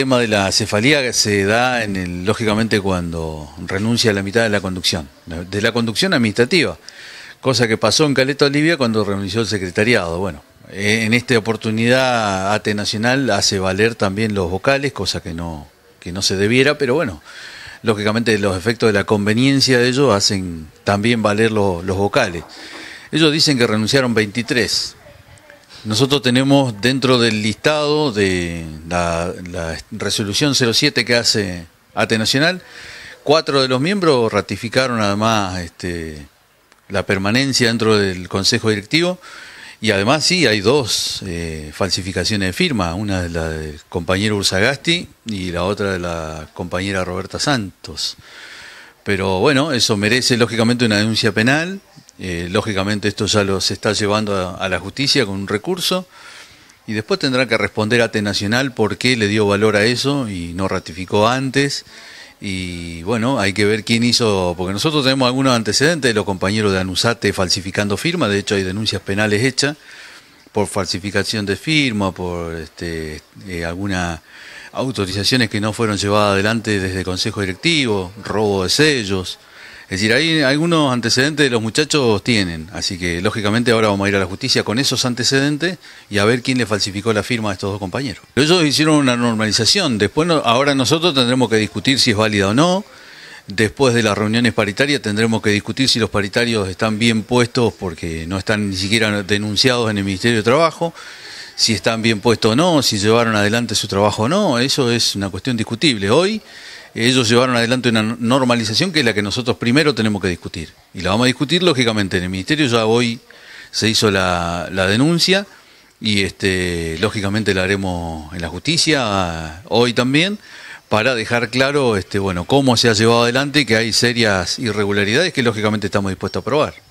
tema de la cefalía se da en lógicamente cuando renuncia a la mitad de la conducción, de la conducción administrativa, cosa que pasó en Caleta Olivia cuando renunció el secretariado. Bueno, en esta oportunidad AT Nacional hace valer también los vocales, cosa que no, que no se debiera, pero bueno, lógicamente los efectos de la conveniencia de ellos hacen también valer los vocales. Ellos dicen que renunciaron 23, nosotros tenemos dentro del listado de la, resolución 07 que hace ATE Nacional, cuatro de los miembros ratificaron además este, la permanencia dentro del Consejo Directivo. Y además sí, hay dos eh, falsificaciones de firma, una de la del compañero Ursagasti y la otra de la compañera Roberta Santos. Pero bueno, eso merece lógicamente una denuncia penal eh, lógicamente esto ya lo se está llevando a, la justicia con un recurso y después tendrá que responder ATE Nacional por qué le dio valor a eso y no ratificó antes. Y bueno, hay que ver quién hizo, porque nosotros tenemos algunos antecedentes de los compañeros de Anusate falsificando firmas, de hecho hay denuncias penales hechas por falsificación de firma, por este, eh, algunas autorizaciones que no fueron llevadas adelante desde el Consejo Directivo, robo de sellos, es decir, hay algunos antecedentes de los muchachos tienen, así que lógicamente ahora vamos a ir a la justicia con esos antecedentes y a ver quién le falsificó la firma a estos dos compañeros. Ellos hicieron una normalización, después ahora nosotros tendremos que discutir si es válida o no. Después de las reuniones paritarias tendremos que discutir si los paritarios están bien puestos porque no están ni siquiera denunciados en el Ministerio de Trabajo, si están bien puestos o no, si llevaron adelante su trabajo o no, eso es una cuestión discutible. Hoy ellos llevaron adelante una normalización que es la que nosotros primero tenemos que discutir. Y la vamos a discutir, lógicamente, en el Ministerio ya hoy se hizo la, denuncia y este, lógicamente la haremos en la justicia hoy también para dejar claro este, bueno, cómo se ha llevado adelante y que hay serias irregularidades que lógicamente estamos dispuestos a probar.